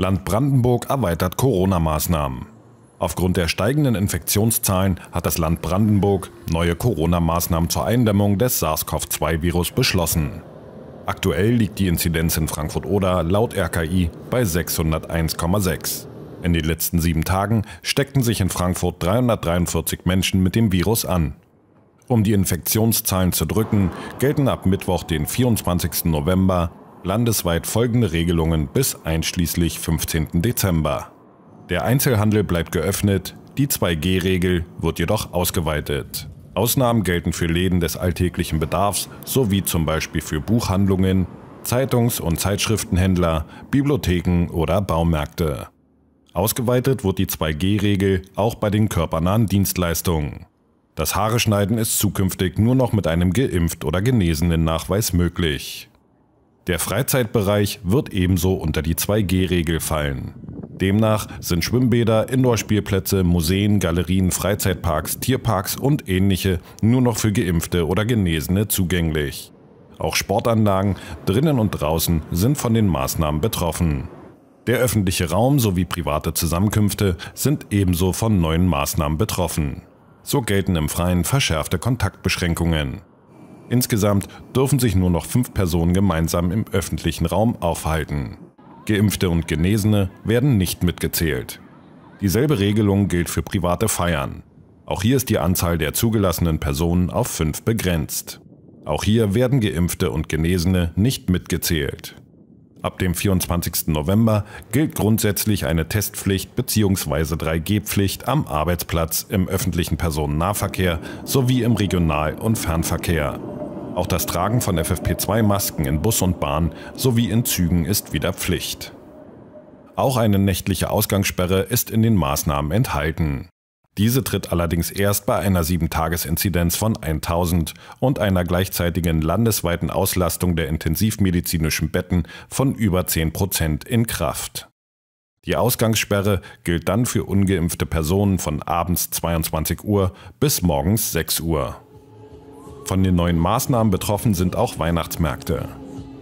Land Brandenburg erweitert Corona-Maßnahmen. Aufgrund der steigenden Infektionszahlen hat das Land Brandenburg neue Corona-Maßnahmen zur Eindämmung des SARS-CoV-2-Virus beschlossen. Aktuell liegt die Inzidenz in Frankfurt-Oder laut RKI bei 601,6. In den letzten sieben Tagen steckten sich in Frankfurt 343 Menschen mit dem Virus an. Um die Infektionszahlen zu drücken, gelten ab Mittwoch, den 24. November, landesweit folgende Regelungen bis einschließlich 15. Dezember. Der Einzelhandel bleibt geöffnet, die 2G-Regel wird jedoch ausgeweitet. Ausnahmen gelten für Läden des alltäglichen Bedarfs sowie zum Beispiel für Buchhandlungen, Zeitungs- und Zeitschriftenhändler, Bibliotheken oder Baumärkte. Ausgeweitet wird die 2G-Regel auch bei den körpernahen Dienstleistungen. Das Haareschneiden ist zukünftig nur noch mit einem geimpft oder genesenen Nachweis möglich. Der Freizeitbereich wird ebenso unter die 2G-Regel fallen. Demnach sind Schwimmbäder, Indoor-Spielplätze, Museen, Galerien, Freizeitparks, Tierparks und ähnliche nur noch für Geimpfte oder Genesene zugänglich. Auch Sportanlagen drinnen und draußen sind von den Maßnahmen betroffen. Der öffentliche Raum sowie private Zusammenkünfte sind ebenso von neuen Maßnahmen betroffen. So gelten im Freien verschärfte Kontaktbeschränkungen. Insgesamt dürfen sich nur noch fünf Personen gemeinsam im öffentlichen Raum aufhalten. Geimpfte und Genesene werden nicht mitgezählt. Dieselbe Regelung gilt für private Feiern. Auch hier ist die Anzahl der zugelassenen Personen auf fünf begrenzt. Auch hier werden Geimpfte und Genesene nicht mitgezählt. Ab dem 24. November gilt grundsätzlich eine Testpflicht bzw. 3G-Pflicht am Arbeitsplatz, im öffentlichen Personennahverkehr sowie im Regional- und Fernverkehr. Auch das Tragen von FFP2-Masken in Bus und Bahn sowie in Zügen ist wieder Pflicht. Auch eine nächtliche Ausgangssperre ist in den Maßnahmen enthalten. Diese tritt allerdings erst bei einer 7-Tages-Inzidenz von 1000 und einer gleichzeitigen landesweiten Auslastung der intensivmedizinischen Betten von über 10 Prozent in Kraft. Die Ausgangssperre gilt dann für ungeimpfte Personen von abends 22 Uhr bis morgens 6 Uhr. Von den neuen Maßnahmen betroffen sind auch Weihnachtsmärkte.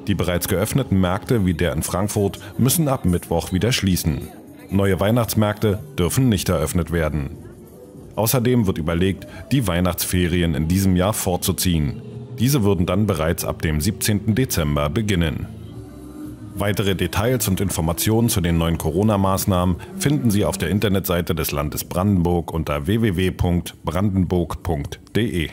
Die bereits geöffneten Märkte wie der in Frankfurt müssen ab Mittwoch wieder schließen. Neue Weihnachtsmärkte dürfen nicht eröffnet werden. Außerdem wird überlegt, die Weihnachtsferien in diesem Jahr vorzuziehen. Diese würden dann bereits ab dem 17. Dezember beginnen. Weitere Details und Informationen zu den neuen Corona-Maßnahmen finden Sie auf der Internetseite des Landes Brandenburg unter www.brandenburg.de.